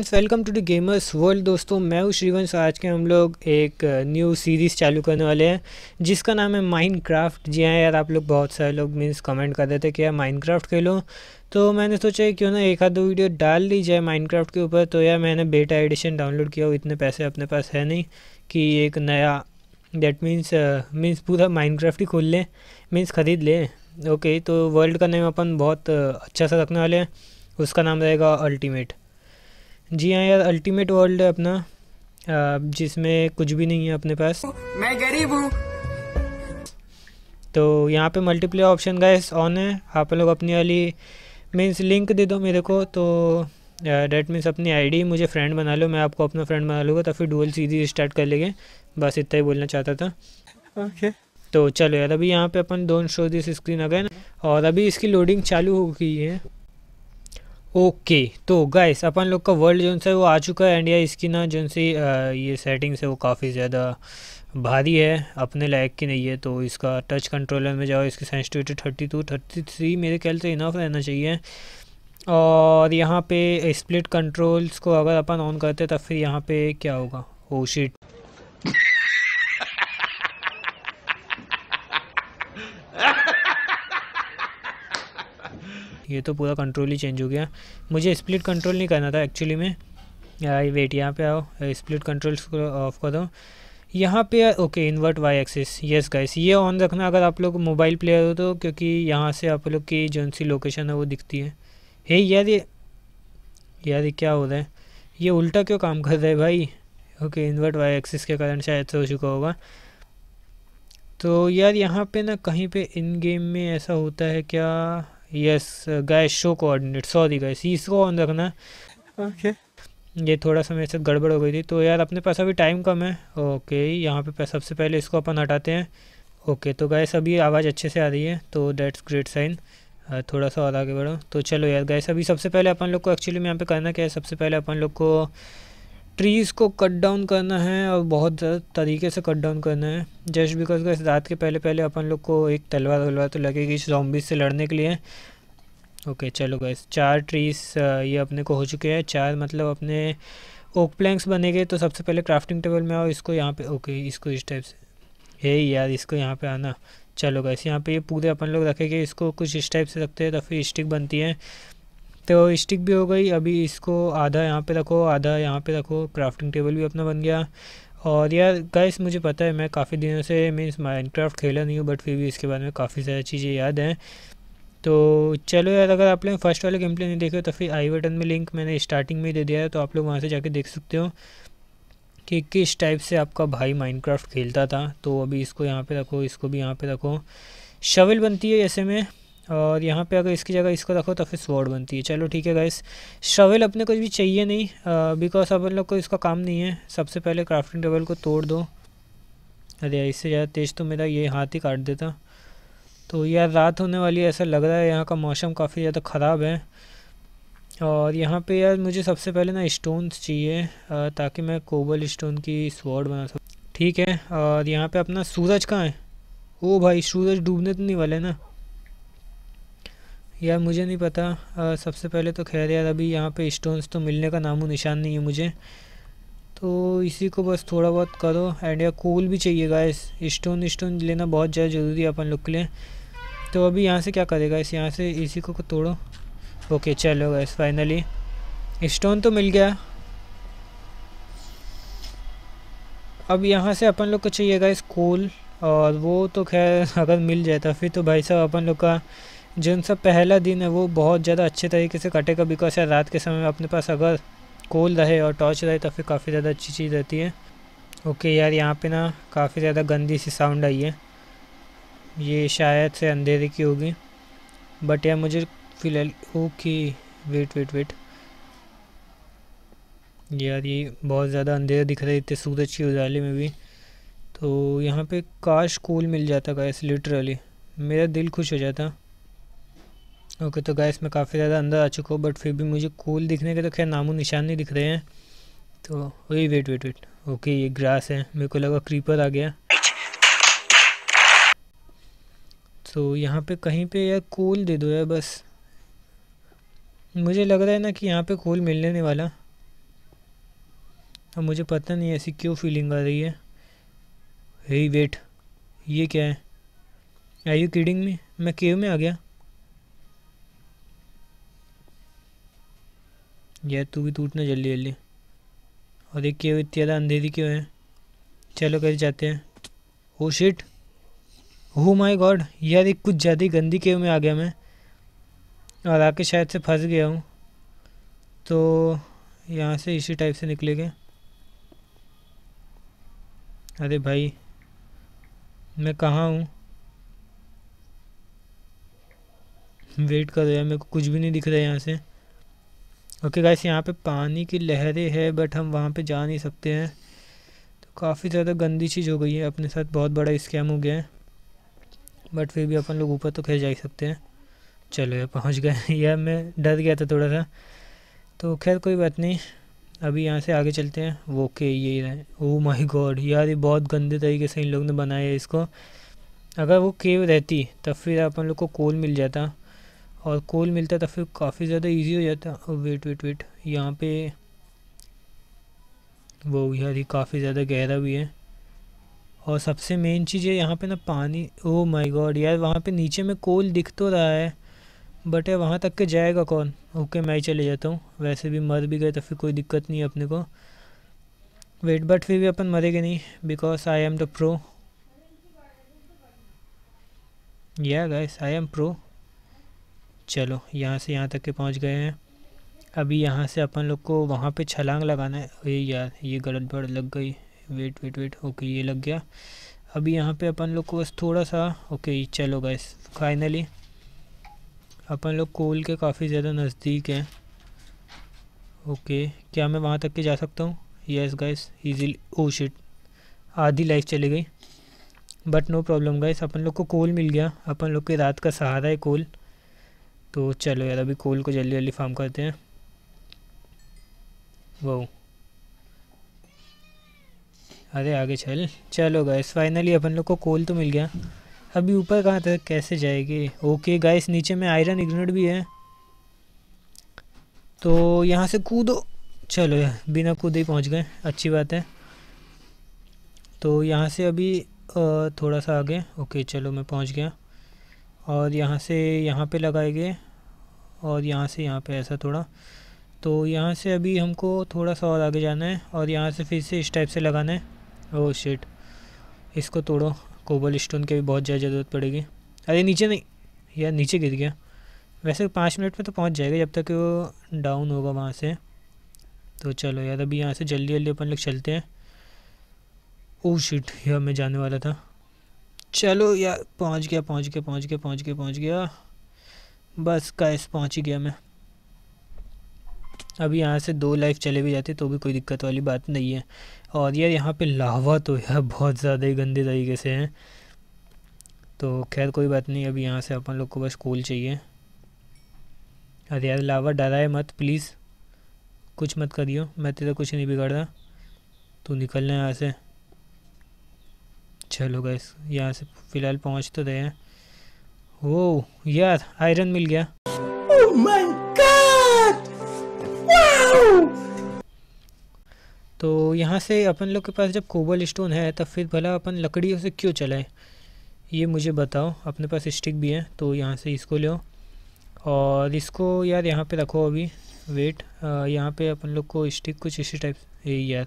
Friends welcome to the gamers world दोस्तों मैं हूँ श्रीवंश आज के हम लोग एक न्यू सीरीज़ चालू करने वाले हैं जिसका नाम है माइनक्राफ्ट जी हाँ यार आप लोग बहुत सारे लोग मीन्स कमेंट कर रहे थे कि यार माइनक्राफ्ट खेलो तो मैंने सोचा क्यों ना एक आधो दो वीडियो डाल ली जाए माइनक्राफ्ट के ऊपर तो यार मैंने बेटा एडिशन डाउनलोड किया इतने पैसे अपने पास है नहीं कि एक नया डेट मीन्स मीन्स पूरा माइनक्राफ्ट ही खोल लें मीन्स ख़रीद लें ओके तो वर्ल्ड का नेम अपन बहुत अच्छा सा रखने वाले हैं उसका नाम रहेगा अल्टीमेट जी हाँ यार अल्टीमेट वर्ल्ड है अपना जिसमें कुछ भी नहीं है अपने पास मैं गरीब हूँ तो यहाँ पे मल्टीप्ले ऑप्शन गाइस ऑन है आप लोग अपनी वाली मीन्स लिंक दे दो मेरे को तो डेट मीन्स अपनी आईडी मुझे फ्रेंड बना लो मैं आपको अपना फ्रेंड बना लूँगा तो फिर डुअल सीधी स्टार्ट कर लेंगे बस इतना ही बोलना चाहता था ओके okay. तो चलो यार अभी यहाँ पे अपन दोनों शो दिस स्क्रीन आ गए ना और अभी इसकी लोडिंग चालू हो गई है ओके तो गाइस अपन लोग का वर्ल्ड जो है वो आ चुका है एंड या इसकी ना जो सी ये सेटिंग्स है वो काफ़ी ज़्यादा भारी है अपने लायक की नहीं है तो इसका टच कंट्रोलर में जाओ इसकी sensitivity thirty two thirty three मेरे ख्याल से इनफ रहना चाहिए और यहाँ पे स्प्लिट कंट्रोल्स को अगर अपन ऑन करते तब तो फिर यहाँ पे क्या होगा ओ oh, शीट ये तो पूरा कंट्रोल ही चेंज हो गया मुझे स्प्लिट कंट्रोल नहीं करना था एक्चुअली में आई वेट यहाँ पे आओ स्प्लिट कंट्रोल ऑफ करो यहाँ पे okay invert Y axis yes guys ये ऑन रखना अगर आप लोग मोबाइल प्लेयर हो तो क्योंकि यहाँ से आप लोग की जो सी लोकेशन है वो दिखती है हे यार ये यार ये क्या हो रहा है ये उल्टा क्यों काम कर रहा है भाई ओके इन्वर्ट वाई एक्सिस के कारण शायद से हो चुका होगा तो यार यहाँ पे ना कहीं पे इन गेम में ऐसा होता है क्या yes guys show coordinate sorry guys इसको ऑन रखना ओके ये थोड़ा सा मेरे से गड़बड़ हो गई थी तो यार अपने पास अभी टाइम कम है ओके यहाँ पे सबसे पहले इसको अपन हटाते हैं ओके तो गैस अभी आवाज़ अच्छे से आ रही है तो डेट्स ग्रेट साइन थोड़ा सा और आगे बढ़ो तो चलो यार गैस अभी सबसे पहले अपन लोग को एक्चुअली में यहाँ पर करना क्या है सबसे पहले अपन लोग को ट्रीज़ को कट डाउन करना है और बहुत तरीके से कट डाउन करना है जस्ट बिकॉज का रात के पहले पहले अपन लोग को एक तलवार वलवार तो लगेगी इस जॉम्बिस से लड़ने के लिए ओके चलो गैस चार ट्रीज़ ये अपने को हो चुके हैं चार मतलब अपने ओक प्लैंक्स गए तो सबसे पहले क्राफ्टिंग टेबल में आओ इसको यहाँ पे ओके इसको इस टाइप से हे यार इसको यहाँ पे आना चलो गैस यहाँ पे ये पूरे अपन लोग रखेंगे इसको कुछ इस टाइप से रखते हैं तो फिर स्टिक बनती है तो स्टिक भी हो गई अभी इसको आधा यहाँ पे रखो आधा यहाँ पे रखो क्राफ्टिंग टेबल भी अपना बन गया और यार गाइस मुझे पता है मैं काफ़ी दिनों से मीन्स माइनक्राफ्ट खेला नहीं हूँ बट फिर भी इसके बारे में काफ़ी सारी चीज़ें याद हैं तो चलो यार अगर आप लोग फर्स्ट वाले गेम प्ले नहीं देखे तो फिर आई बटन में लिंक मैंने स्टार्टिंग में दे दिया है तो आप लोग वहाँ से जाके देख सकते हो कि किस टाइप से आपका भाई माइनक्राफ्ट खेलता था तो अभी इसको यहाँ पे रखो इसको भी यहाँ पे रखो शवल बनती है ऐसे में और यहाँ पे अगर इसकी जगह इसको रखो तो फिर स्वॉर्ड बनती है चलो ठीक है गाइस शवेल अपने कुछ भी चाहिए नहीं बिकॉज अपन लोग को इसका काम नहीं है सबसे पहले क्राफ्टिंग टेबल को तोड़ दो अरे इससे ज़्यादा तेज़ तो मेरा ये हाथ ही काट देता तो यार रात होने वाली ऐसा लग रहा है यहाँ का मौसम काफ़ी ज़्यादा ख़राब है और यहाँ पे यार मुझे सबसे पहले ना स्टोन चाहिए ताकि मैं कोबल स्टोन की स्वॉर्ड बना सकूँ ठीक है और यहाँ पे अपना सूरज कहाँ है ओ भाई सूरज डूबने तो नहीं वाले ना यार मुझे नहीं पता आ, सबसे पहले तो खैर यार अभी यहाँ पे स्टोन्स तो मिलने का नामो निशान नहीं है मुझे तो इसी को बस थोड़ा बहुत करो एंड या कूल भी चाहिए गाइस स्टोन स्टोन लेना बहुत ज़्यादा ज़रूरी है अपन लोग के लिए तो अभी यहाँ से क्या करेगा इस यहाँ से इसी को तोड़ो ओके चलो गाइस फाइनली स्टोन तो मिल गया अब यहाँ से अपन लोग को चाहिए गाइस कूल और वो तो खैर अगर मिल जाए तो फिर तो भाई साहब अपन लोग का जिन सब पहला दिन है वो बहुत ज़्यादा अच्छे तरीके से कटेगा बिकॉज यार रात के समय में अपने पास अगर कोल रहे और टॉर्च रहे तो फिर काफ़ी ज़्यादा अच्छी चीज़ रहती है ओके यार यहाँ पे ना काफ़ी ज़्यादा गंदी सी साउंड आई है ये शायद से अंधेरे की होगी बट यार मुझे फिलहाल ओके वेट वेट वेट यार ये बहुत ज़्यादा अंधेरे दिख रहे थे सूरज की उजाले में भी तो यहाँ पे काश कोल मिल जाता का लिटरली मेरा दिल खुश हो जाता ओके okay, तो गैस मैं काफ़ी ज़्यादा अंदर आ चुका हूँ बट फिर भी मुझे कूल दिखने के तो खैर नामो निशान नहीं दिख रहे हैं तो वही वेट वेट वेट ओके ये ग्रास है मेरे को लगा क्रीपर आ गया तो यहाँ पे कहीं पे यार कूल दे दो यार बस मुझे लग रहा है ना कि यहाँ पे कूल मिलने नहीं वाला अब मुझे पता नहीं ऐसी क्यों फीलिंग आ रही है हे वेट ये क्या है आई यू किडिंग में मैं केव में आ गया यार तू भी टूटना जल्दी जल्दी और देख क्यों इतनी ज़्यादा अंधेरी क्यों है चलो कैसे जाते हैं oh shit oh my god यार एक कुछ ज़्यादा ही गंदी केव में आ गया मैं और आके शायद से फंस गया हूँ तो यहाँ से इसी टाइप से निकलेंगे अरे भाई मैं कहाँ हूँ वेट कर रहा है मेरे को कुछ भी नहीं दिख रहा है यहाँ से ओके okay गाइस यहाँ पे पानी की लहरें हैं बट हम वहाँ पे जा नहीं सकते हैं तो काफ़ी ज़्यादा गंदी चीज़ हो गई है अपने साथ बहुत बड़ा स्कैम हो गया है बट फिर भी अपन लोग ऊपर तो खेल जा ही सकते हैं चलो यार पहुँच गए यह मैं डर गया था थोड़ा सा तो खैर कोई बात नहीं अभी यहाँ से आगे चलते हैं वो के यही रहे ओ माई गॉड यार ये बहुत गंदे तरीके से इन लोगों ने बनाया है इसको अगर वो केव रहती तब फिर अपन लोग को कोल मिल जाता और कोल मिलता तो फिर काफ़ी ज़्यादा इजी हो जाता वेट वेट वेट यहाँ पे वो यार ये काफ़ी ज़्यादा गहरा भी है और सबसे मेन चीज़ है यहाँ पे ना पानी ओ माय गॉड यार वहाँ पे नीचे में कोल दिख तो रहा है बट यार वहाँ तक के जाएगा कौन ओके मैं ही चले जाता हूँ वैसे भी मर भी गए तो फिर कोई दिक्कत नहीं अपने को वेट बट फिर भी अपन मरेंगे नहीं because I am the pro या गाइस आई एम प्रो चलो यहाँ से यहाँ तक के पहुँच गए हैं अभी यहाँ से अपन लोग को वहाँ पे छलांग लगाना है अरे यार ये गलत बड़ लग गई वेट वेट वेट ओके ये लग गया अभी यहाँ पे अपन लोग को बस थोड़ा सा ओके चलो गए फाइनली अपन लोग कोल के काफ़ी ज़्यादा नज़दीक हैं ओके क्या मैं वहाँ तक के जा सकता हूँ yes guys easily oh shit आधी लाइफ चली गई बट नो प्रॉब्लम गाइस अपन लोग को कोल मिल गया अपन लोग के रात का सहारा है कोल तो चलो यार अभी कोल को जल्दी जल्दी फार्म करते हैं वो अरे आगे चल चलो गैस फाइनली अपन लोग को कोल तो मिल गया अभी ऊपर कहाँ तक कैसे जाएगी ओके गैस नीचे में आयरन इग्नोड भी है तो यहाँ से कूदो चलो यार बिना कूदे ही पहुँच गए अच्छी बात है तो यहाँ से अभी थोड़ा सा आगे ओके चलो मैं पहुँच गया और यहाँ से यहाँ पे लगाएंगे और यहाँ से यहाँ पे ऐसा थोड़ा तो यहाँ से अभी हमको थोड़ा सा और आगे जाना है और यहाँ से फिर से इस टाइप से लगाना है ओह शिट इसको तोड़ो कोबल स्टोन की भी बहुत ज़्यादा ज़रूरत पड़ेगी अरे नीचे नहीं यार नीचे गिर गया वैसे पाँच मिनट में तो पहुँच जाएगा जब तक वो डाउन होगा वहाँ से तो चलो यार अभी यहाँ से जल्दी जल्दी अपन लोग चलते हैं ओ शिट यह मैं जाने वाला था चलो यार पहुंच गया पहुंच गया पहुंच गया पहुंच गया पहुंच गया बस कैस पहुंच ही गया मैं अभी यहाँ से दो लाइफ चले भी जाते तो भी कोई दिक्कत वाली बात नहीं है और यार यहाँ पे लावा तो यार बहुत ज़्यादा ही गंदे तरीके से हैं तो खैर कोई बात नहीं अभी यहाँ से अपन लोग को बस कोल चाहिए अरे यार लावा डराए मत प्लीज़ कुछ मत करियो मैं तेरा कुछ नहीं बिगाड़ रहा तू निकलना यहाँ से चलो गए यहाँ से फ़िलहाल पहुँच तो गए हैं ओ यार आयरन मिल गया oh तो यहाँ से अपन लोग के पास जब कोबल स्टोन है तब फिर भला अपन लकड़ियों से क्यों चलाएं ये मुझे बताओ अपने पास स्टिक भी है तो यहाँ से इसको लो और इसको यार यहाँ पे रखो अभी वेट यहाँ पे अपन लोग को स्टिक कुछ इसी टाइप यार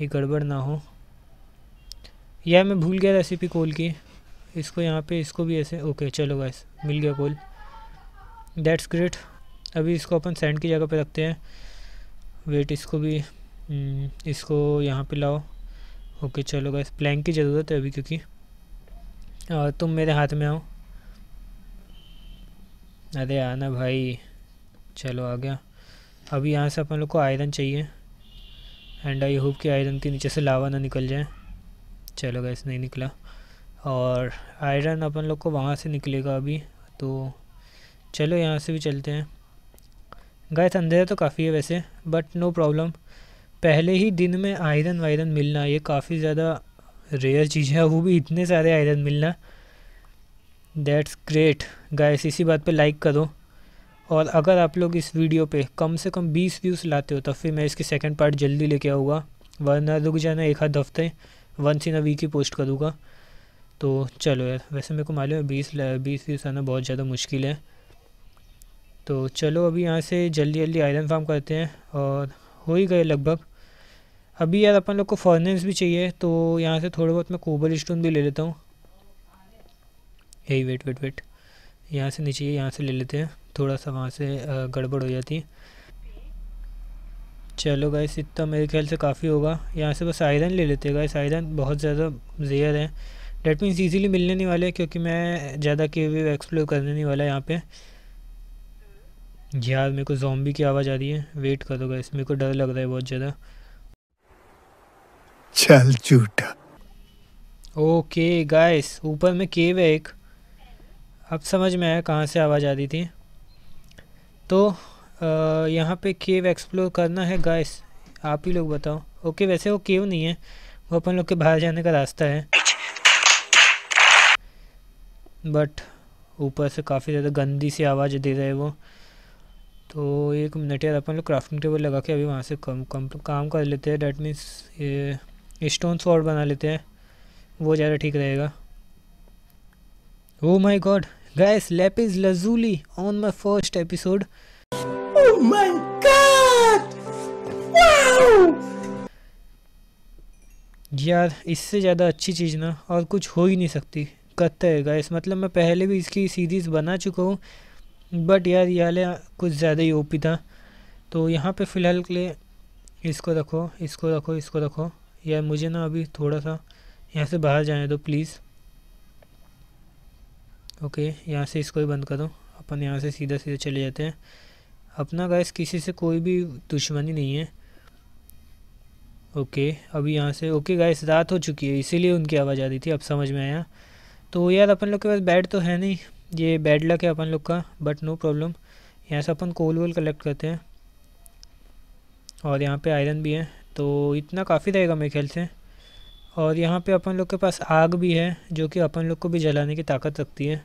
ये गड़बड़ ना हो यह मैं भूल गया रेसिपी कोल की इसको यहाँ पे इसको भी ऐसे ओके चलो गैस मिल गया कोल दैट्स ग्रेट अभी इसको अपन सेंड की जगह पे रखते हैं वेट इसको भी हम्म, इसको यहाँ पे लाओ ओके चलो गैस प्लैंक की ज़रूरत है अभी क्योंकि और तुम मेरे हाथ में आओ अरे आना भाई चलो आ गया अभी यहाँ से अपन लोग को आयरन चाहिए एंड आई होप कि आयरन के नीचे से लावा ना निकल जाए चलो गैस नहीं निकला और आयरन अपन लोग को वहाँ से निकलेगा अभी तो चलो यहाँ से भी चलते हैं गैस अंधेरा तो काफ़ी है वैसे बट नो प्रॉब्लम पहले ही दिन में आयरन वायरन मिलना ये काफ़ी ज़्यादा रेयर चीज़ है वो भी इतने सारे आयरन मिलना दैट्स ग्रेट गैस इसी बात पर लाइक करो और अगर आप लोग इस वीडियो पे कम से कम 20 व्यूज़ लाते हो तब फिर मैं इसके सेकंड पार्ट जल्दी लेके आऊँगा वरना रुक जाना एक हाथ हफ्ते वंस इन अ वीक ही पोस्ट करूँगा तो चलो यार वैसे मेरे को मालूम है बीस बीस बीस आना बहुत ज़्यादा मुश्किल है तो चलो अभी यहाँ से जल्दी जल्दी आयरन फार्म करते हैं और हो ही गए लगभग अभी यार अपन लोग को फॉरनेंस भी चाहिए तो यहाँ से थोड़ा बहुत मैं कोबल स्टोन भी ले लेता हूँ यही वेट वेट वेट यहाँ से नीचे यहाँ से ले लेते हैं थोड़ा सा वहाँ से गड़बड़ हो जाती है चलो गाइस इतना तो मेरे ख्याल से काफ़ी होगा यहाँ से बस आयरन ले लेते गाइस आयरन बहुत ज़्यादा जेयर है डेट मीन्स इजीली मिलने नहीं वाले क्योंकि मैं ज़्यादा के वे एक्सप्लोर करने नहीं वाला यहाँ पे यार मेरे को जॉम्बी की आवाज़ आ रही है वेट करो गाइस मेरे को डर लग रहा है बहुत ज़्यादा चल झूठा ओके गाइस ऊपर में केव है एक अब समझ में आया कहाँ से आवाज़ आ रही थी तो यहाँ पे केव एक्सप्लोर करना है गाइस आप ही लोग बताओ ओके वैसे वो केव नहीं है वो अपन लोग के बाहर जाने का रास्ता है बट ऊपर से काफ़ी ज़्यादा गंदी सी आवाज़ दे रहा है वो तो एक मिनट यार अपन लोग क्राफ्टिंग टेबल लगा के अभी वहाँ से कम कम काम कर लेते हैं डेट मीन्स ये स्टोन सॉर्ड बना लेते हैं वो ज़्यादा ठीक रहेगा oh my god guys lapis lazuli on my first episode my god! Wow! यार इससे ज़्यादा अच्छी चीज़ ना और कुछ हो ही नहीं सकती कहते है गाइस मतलब मैं पहले भी इसकी सीरीज़ बना चुका हूँ बट यार ये कुछ ज़्यादा ही ओपी था तो यहाँ पे फ़िलहाल के लिए इसको रखो इसको रखो इसको रखो यार मुझे ना अभी थोड़ा सा यहाँ से बाहर जाने दो प्लीज़ ओके यहाँ से इसको ही बंद करो अपन यहाँ से सीधा सीधा चले जाते हैं अपना गैस किसी से कोई भी दुश्मनी नहीं है ओके अभी यहाँ से ओके गैस रात हो चुकी है इसीलिए उनकी आवाज़ आ रही थी अब समझ में आया तो यार अपन लोग के पास बेड तो है नहीं ये बेड लक है अपन लोग का बट नो प्रॉब्लम यहाँ से अपन कोल वोल कलेक्ट करते हैं और यहाँ पे आयरन भी है तो इतना काफ़ी रहेगा मेरे ख्याल से और यहाँ पे अपन लोग के पास आग भी है जो कि अपन लोग को भी जलाने की ताकत रखती है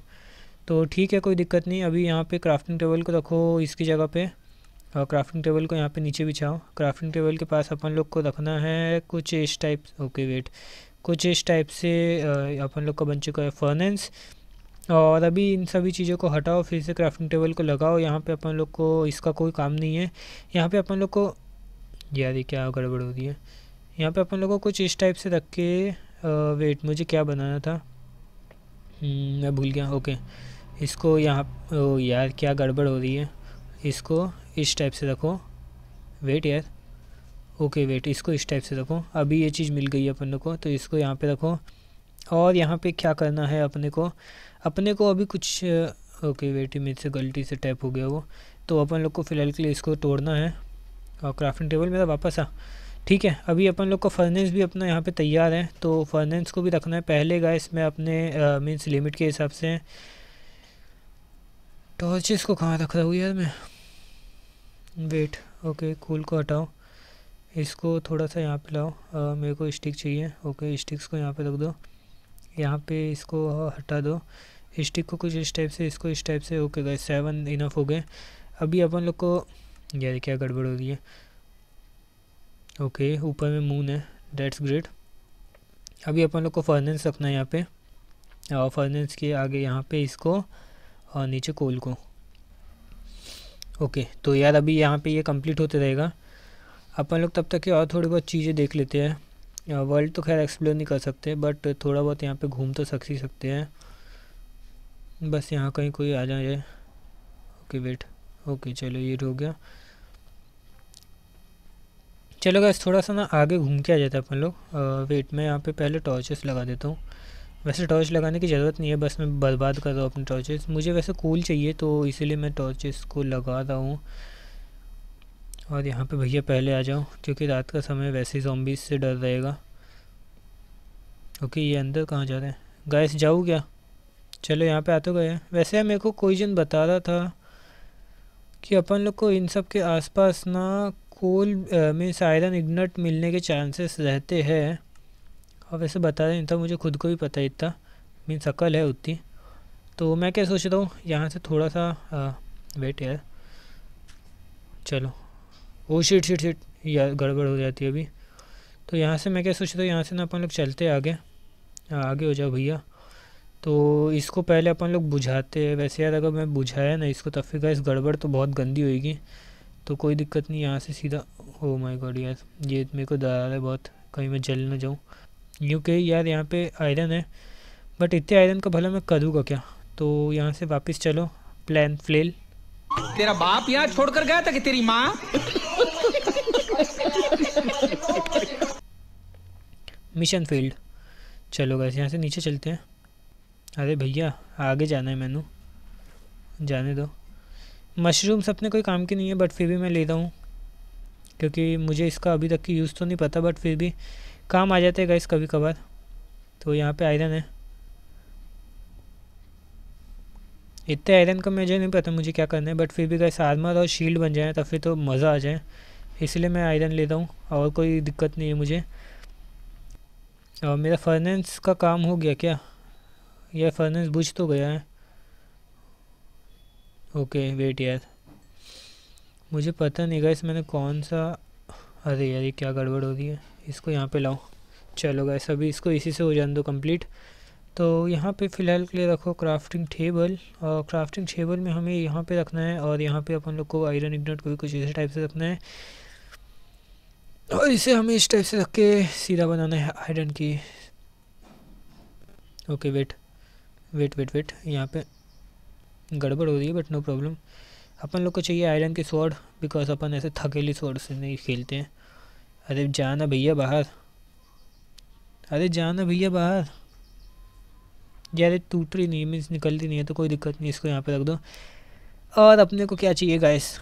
तो ठीक है कोई दिक्कत नहीं अभी यहाँ पे क्राफ्टिंग टेबल को रखो इसकी जगह पे और क्राफ्टिंग टेबल को यहाँ पे नीचे बिछाओ क्राफ्टिंग टेबल के पास अपन लोग को रखना है कुछ इस टाइप ओके वेट कुछ इस टाइप से अपन लोग का बन चुका है फर्नेंस और अभी इन सभी चीज़ों को हटाओ फिर से क्राफ्टिंग टेबल को लगाओ यहाँ पे अपन लोग को इसका कोई काम नहीं है यहाँ पे अपन लोग को यार ये क्या गड़बड़ हो रही है यहाँ पे अपन लोग को कुछ इस टाइप से रख के वेट मुझे क्या बनाना था हम्म, मैं भूल गया ओके इसको यहाँ ओ यार क्या गड़बड़ हो रही है इसको इस टाइप से रखो वेट यार ओके वेट इसको इस टाइप से रखो अभी ये चीज़ मिल गई है अपन को तो इसको यहाँ पे रखो और यहाँ पे क्या करना है अपने को अपने को अभी कुछ ओके वेट मेरे से गलती से टैप हो गया वो तो अपन लोग को फ़िलहाल के लिए इसको तोड़ना है और क्राफ्टिंग टेबल मेरा वापस आ ठीक है अभी अपन लोग का फर्नेस भी अपना यहाँ पे तैयार है तो फर्नेस को भी रखना है पहले गाइस मैं अपने मीन्स लिमिट के हिसाब से टॉर्चेस तो को कहाँ रख रहा हूँ यार मैं वेट ओके कूल को हटाओ इसको थोड़ा सा यहाँ पे लाओ आ, मेरे को स्टिक चाहिए ओके स्टिक्स को यहाँ पे रख दो यहाँ पे इसको हटा दो स्टिक को कुछ इस टाइप से इसको इस टाइप से ओके गए सेवन इनफ हो गए अभी अपन लोग को यार क्या गड़बड़ हो रही है ओके ऊपर में मून है डेट्स ग्रेट अभी अपन लोग को फर्नेंस रखना है यहाँ पे फर्नेंस के आगे यहाँ पर इसको और नीचे कोल को ओके तो यार अभी यहाँ पे ये यह कंप्लीट होते रहेगा अपन लोग तब तक के और थोड़ी बहुत चीज़ें देख लेते हैं वर्ल्ड तो खैर एक्सप्लोर नहीं कर सकते बट थोड़ा बहुत यहाँ पे घूम तो सक ही सकते हैं बस यहाँ कहीं कोई आ जाए ओके वेट ओके चलो ये हो गया चलो गैस थोड़ा सा ना आगे घूम के आ जाता है अपन लोग वेट मैं यहाँ पे पहले टॉर्चेस लगा देता हूँ वैसे टॉर्च लगाने की ज़रूरत नहीं है बस मैं बर्बाद कर रहा हूँ अपने टॉर्चेस मुझे वैसे कूल चाहिए तो इसीलिए मैं टॉर्चेस को लगा रहा हूँ और यहाँ पे भैया पहले आ जाओ क्योंकि रात का समय वैसे ही जॉम्बीज से डर रहेगा ओके ये अंदर कहाँ जा रहे हैं गैस जाऊँ क्या चलो यहाँ पे आ तो गए वैसे मेरे को कोई जन बता रहा था कि अपन लोग को इन सब के आसपास ना कोल मीन्स आयरन इग्नट मिलने के चांसेस रहते हैं और वैसे बता नहीं था मुझे खुद को भी पता इतना मीन शकल है उतनी तो मैं क्या सोच रहा हूँ यहाँ से थोड़ा सा आ, वेट यार चलो ओ शीट शीट शीट यार गड़बड़ हो जाती है अभी तो यहाँ से मैं क्या सोच रहा हूँ यहाँ से ना अपन लोग चलते आगे आगे हो जाओ भैया तो इसको पहले अपन लोग बुझाते हैं वैसे यार अगर मैं बुझाया ना इसको तो फिर इस गड़बड़ तो बहुत गंदी होएगी तो कोई दिक्कत नहीं यहाँ से सीधा हो माई गॉड यार ये मेरे को डरा है बहुत कहीं मैं जल ना जाऊँ न्यू के यार यहाँ पे आयरन है बट इतने आयरन का भला मैं करूँगा क्या तो यहाँ से वापस चलो प्लान फ्लेल तेरा बाप यहाँ छोड़कर गया था कि तेरी माँ मिशन फील्ड चलो गए यहाँ से नीचे चलते हैं अरे भैया आगे जाना है मैनू जाने दो मशरूम्स अपने कोई काम की नहीं है बट फिर भी मैं ले रहा हूँ क्योंकि मुझे इसका अभी तक की यूज़ तो नहीं पता बट फिर भी काम आ जाते हैं इस कभी कभार तो यहाँ पे आयरन है इतने आयरन का मुझे नहीं पता मुझे क्या करना है बट फिर भी गैस आर्मर और शील्ड बन जाए तो फिर तो मज़ा आ जाए इसलिए मैं आयरन लेता हूँ और कोई दिक्कत नहीं है मुझे और मेरा फर्नेंस का काम हो गया क्या यह फर्नेंस बुझ तो गया है ओके वेट यार मुझे पता नहीं गैस मैंने कौन सा अरे यार ये क्या गड़बड़ हो रही है इसको यहाँ पे लाओ चलो गए अभी इसको इसी से हो जाने दो कंप्लीट तो यहाँ पे फ़िलहाल के लिए रखो क्राफ्टिंग टेबल और क्राफ्टिंग टेबल में हमें यहाँ पे रखना है और यहाँ पे अपन लोग को आयरन इग्नोट को भी कुछ इसी टाइप से रखना है और इसे हमें इस टाइप से रख के सीधा बनाना है आयरन की okay wait wait wait wait यहाँ पे गड़बड़ हो रही है बट नो प्रॉब्लम अपन लोग को चाहिए आयरन के स्वॉर्ड बिकॉज अपन ऐसे थकेली स्वॉर्ड से नहीं खेलते हैं अरे जाना भैया बाहर अरे जाना भैया बाहर यार टूट रही नहीं मीन्स निकलती नहीं है तो कोई दिक्कत नहीं इसको यहाँ पे रख दो और अपने को क्या चाहिए गैस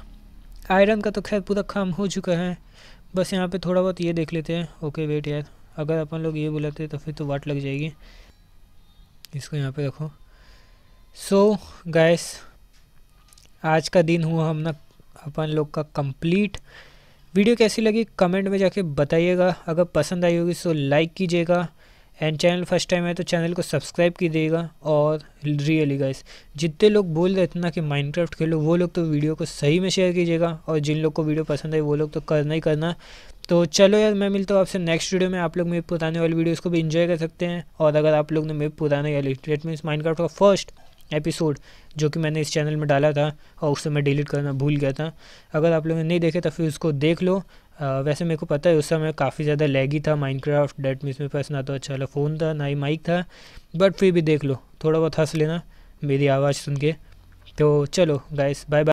आयरन का तो खैर पूरा काम हो चुका है बस यहाँ पे थोड़ा बहुत ये देख लेते हैं ओके वेट यार अगर अपन लोग ये बुलाते तो फिर तो वाट लग जाएगी इसको यहाँ पे रखो सो so, गैस आज का दिन हुआ हम ना अपन लोग का कंप्लीट वीडियो कैसी लगी कमेंट में जाके बताइएगा अगर पसंद आई होगी तो लाइक कीजिएगा एंड चैनल फर्स्ट टाइम है तो चैनल को सब्सक्राइब कीजिएगा और रियली गाइस जितने लोग बोल रहे इतना कि माइनक्राफ्ट खेलो वो लोग तो वीडियो को सही में शेयर कीजिएगा और जिन लोग को वीडियो पसंद आई वो लोग तो करना ही करना तो चलो यार मैं मिलता हूँ आपसे नेक्स्ट वीडियो में आप लोग मेरे पुराने वाली वीडियोज़ को भी इन्जॉय कर सकते हैं और अगर आप लोग ने मेरे पुराने वाली डेट मीन्स माइंड का फर्स्ट एपिसोड जो कि मैंने इस चैनल में डाला था और उससे मैं डिलीट करना भूल गया था अगर आप लोगों ने नहीं देखे तो फिर उसको देख लो आ, वैसे मेरे को पता है उस समय काफ़ी ज़्यादा लैगी था माइनक्राफ्ट डेट मीस में पास ना तो अच्छा वाला फ़ोन था ना ही माइक था बट फिर भी देख लो थोड़ा बहुत हंस लेना मेरी आवाज़ सुन के तो चलो गाइस बाय बाय